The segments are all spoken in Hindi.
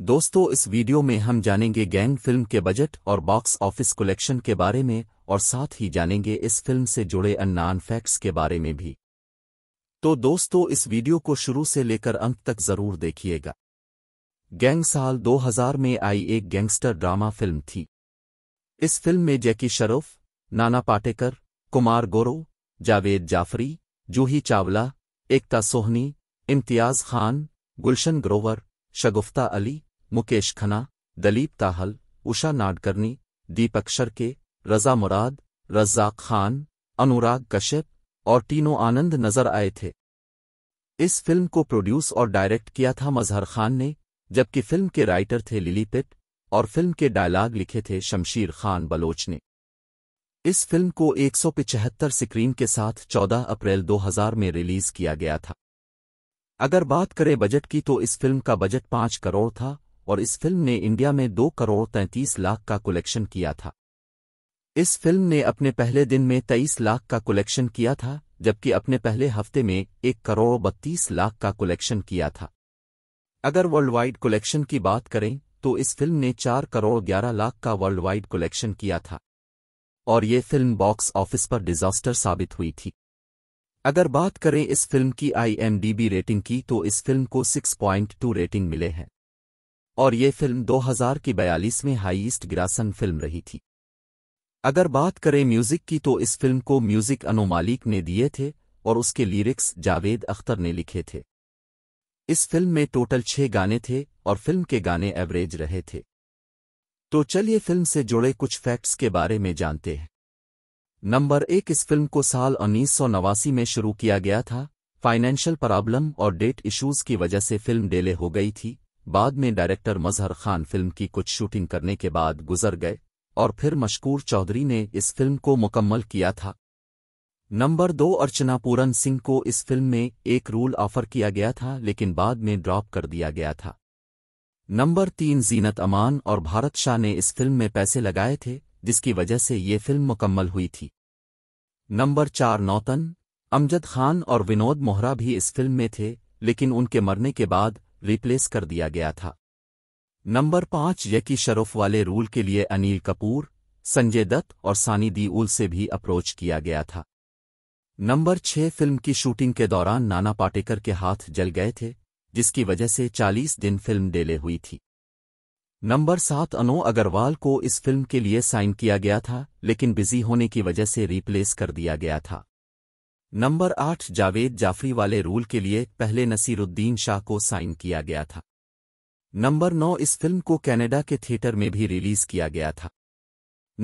दोस्तों इस वीडियो में हम जानेंगे गैंग फिल्म के बजट और बॉक्स ऑफिस कलेक्शन के बारे में और साथ ही जानेंगे इस फिल्म से जुड़े अननान फैक्ट्स के बारे में भी तो दोस्तों इस वीडियो को शुरू से लेकर अंत तक जरूर देखिएगा गैंग साल 2000 में आई एक गैंगस्टर ड्रामा फिल्म थी इस फिल्म में जैकी शरूफ नाना पाटेकर कुमार गोरो जावेद जाफरी जूही चावला एकता सोहनी इम्तियाज खान गुलशन ग्रोवर शगुफ्ता अली मुकेश खन्ना दलीप ताहल उषा नाडकर्णी दीपक शर्के रजा मुराद रज्जाक खान अनुराग कश्यप और टीनो आनंद नजर आए थे इस फिल्म को प्रोड्यूस और डायरेक्ट किया था मजहर खान ने जबकि फिल्म के राइटर थे लिली पिट और फिल्म के डायलॉग लिखे थे शमशीर खान बलोच ने इस फिल्म को एक सौ पिचहत्तर स्क्रीन के साथ 14 अप्रैल 2000 में रिलीज किया गया था अगर बात करें बजट की तो इस फिल्म का बजट 5 करोड़ था और इस फिल्म ने इंडिया में दो करोड़ तैंतीस लाख का कलेक्शन किया था इस फिल्म ने अपने पहले दिन में तेईस लाख का कलेक्शन किया था जबकि अपने पहले हफ्ते में एक करोड़ बत्तीस लाख का कलेक्शन किया था अगर वर्ल्ड वाइड कलेक्शन की बात करें तो इस फिल्म ने चार करोड़ ग्यारह लाख का वर्ल्ड वाइड कलेक्शन किया था और ये फिल्म बॉक्स ऑफिस पर डिजास्टर साबित हुई थी अगर बात करें इस फिल्म की आईएमडीबी रेटिंग की तो इस फिल्म को 6.2 रेटिंग मिले हैं और ये फिल्म 2000 की बयालीसवें हाईएस्ट ग्रासन फिल्म रही थी अगर बात करें म्यूजिक की तो इस फिल्म को म्यूजिक मालिक ने दिए थे और उसके लिरिक्स जावेद अख्तर ने लिखे थे इस फिल्म में टोटल छह गाने थे और फिल्म के गाने एवरेज रहे थे तो चलिए फिल्म से जुड़े कुछ फैक्ट्स के बारे में जानते हैं नंबर एक इस फिल्म को साल उन्नीस में शुरू किया गया था फाइनेंशियल प्रॉब्लम और डेट इश्यूज की वजह से फिल्म डेले हो गई थी बाद में डायरेक्टर मजहर खान फिल्म की कुछ शूटिंग करने के बाद गुजर गए और फिर मशकूर चौधरी ने इस फिल्म को मुकम्मल किया था नंबर दो अर्चना पूरन सिंह को इस फिल्म में एक रोल ऑफर किया गया था लेकिन बाद में ड्रॉप कर दिया गया था नंबर तीन जीनत अमान और भारत शाह ने इस फिल्म में पैसे लगाए थे जिसकी वजह से ये फिल्म मुकम्मल हुई थी नंबर चार नौतन अमजद खान और विनोद मोहरा भी इस फिल्म में थे लेकिन उनके मरने के बाद रिप्लेस कर दिया गया था नंबर पांच यकी शरफ वाले रूल के लिए अनिल कपूर संजय दत्त और सानी दी उल से भी अप्रोच किया गया था नंबर छह फिल्म की शूटिंग के दौरान नाना पाटेकर के हाथ जल गए थे जिसकी वजह से 40 दिन फिल्म डेले हुई थी नंबर सात अनो अग्रवाल को इस फिल्म के लिए साइन किया गया था लेकिन बिजी होने की वजह से रिप्लेस कर दिया गया था नंबर आठ जावेद जाफरी वाले रूल के लिए पहले नसीरुद्दीन शाह को साइन किया गया था नंबर नौ इस फिल्म को कनाडा के थिएटर में भी रिलीज किया गया था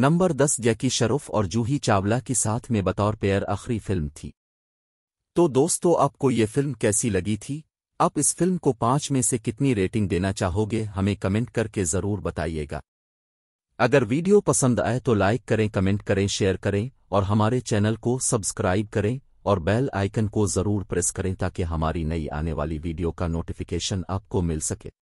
नंबर दस जैकी शरूफ़ और जूही चावला के साथ में बतौर पेयर आखिरी फिल्म थी तो दोस्तों आपको ये फिल्म कैसी लगी थी आप इस फिल्म को पाँच में से कितनी रेटिंग देना चाहोगे हमें कमेंट करके ज़रूर बताइएगा अगर वीडियो पसंद आए तो लाइक करें कमेंट करें शेयर करें और हमारे चैनल को सब्सक्राइब करें और बेल आइकन को ज़रूर प्रेस करें ताकि हमारी नई आने वाली वीडियो का नोटिफिकेशन आपको मिल सके